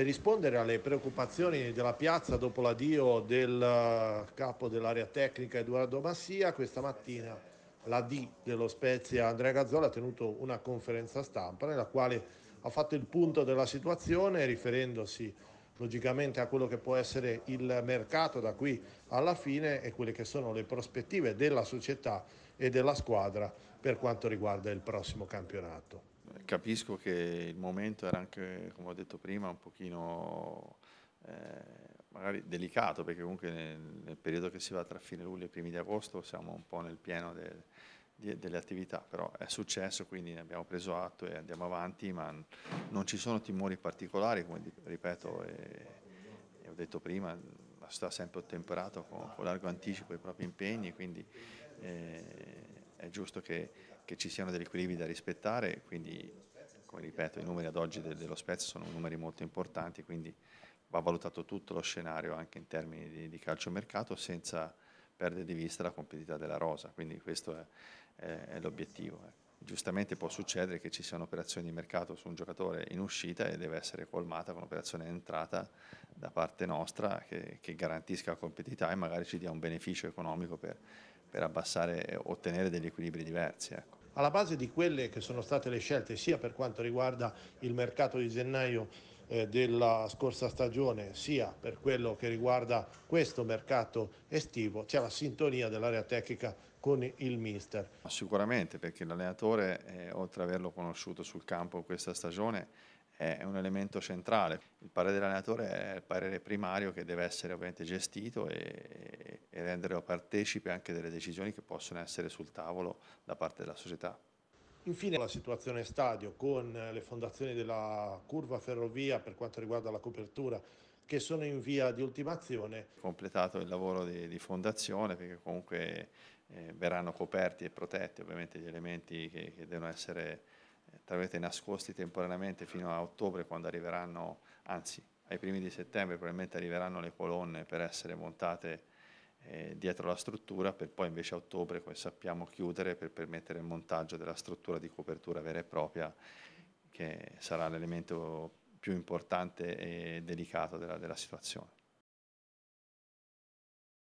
per rispondere alle preoccupazioni della piazza dopo l'addio del eh, capo dell'area tecnica Edoardo Massia, questa mattina la D dello Spezia Andrea Gazzola ha tenuto una conferenza stampa nella quale ha fatto il punto della situazione riferendosi logicamente a quello che può essere il mercato da qui alla fine e quelle che sono le prospettive della società e della squadra per quanto riguarda il prossimo campionato capisco che il momento era anche, come ho detto prima, un pochino eh, magari delicato, perché comunque nel, nel, periodo che si va tra fine luglio e primi di agosto siamo un po' nel pieno del, di, delle attività, però è successo, quindi ne abbiamo preso atto e andiamo avanti, ma non ci sono timori particolari, come ripeto e, e ho detto prima, la società ha sempre ottemperato con, con largo anticipo i propri impegni, quindi... Eh, giusto che, che, ci siano degli equilibri da rispettare, quindi come ripeto i numeri ad oggi de, dello Spezia sono numeri molto importanti, quindi va valutato tutto lo scenario anche in termini di, di mercato senza perdere di vista la competitività della rosa, quindi questo è, è, è l'obiettivo. Eh giustamente può succedere che ci siano operazioni di mercato su un giocatore in uscita e deve essere colmata con un'operazione in entrata da parte nostra che, che garantisca la competitività e magari ci dia un beneficio economico per, per abbassare e ottenere degli equilibri diversi. Ecco. Alla base di quelle che sono state le scelte sia per quanto riguarda il mercato di gennaio eh, della scorsa stagione sia per quello che riguarda questo mercato estivo c'è la sintonia dell'area tecnica con il mister. Sicuramente perché l'allenatore eh, oltre ad averlo conosciuto sul campo questa stagione è un elemento centrale. Il parere dell'allenatore è il parere primario che deve essere ovviamente gestito e, e renderlo partecipe anche delle decisioni che possono essere sul tavolo da parte della società. Infine la situazione stadio con le fondazioni della curva ferrovia per quanto riguarda la copertura che sono in via di ultimazione. Completato il lavoro di, di fondazione perché comunque eh, verranno coperti e protetti ovviamente gli elementi che, che devono essere eh, nascosti temporaneamente fino a ottobre quando arriveranno, anzi ai primi di settembre probabilmente arriveranno le colonne per essere montate eh, dietro la struttura per poi invece a ottobre, come sappiamo, chiudere per permettere il montaggio della struttura di copertura vera e propria che sarà l'elemento più importante e delicato della, della situazione.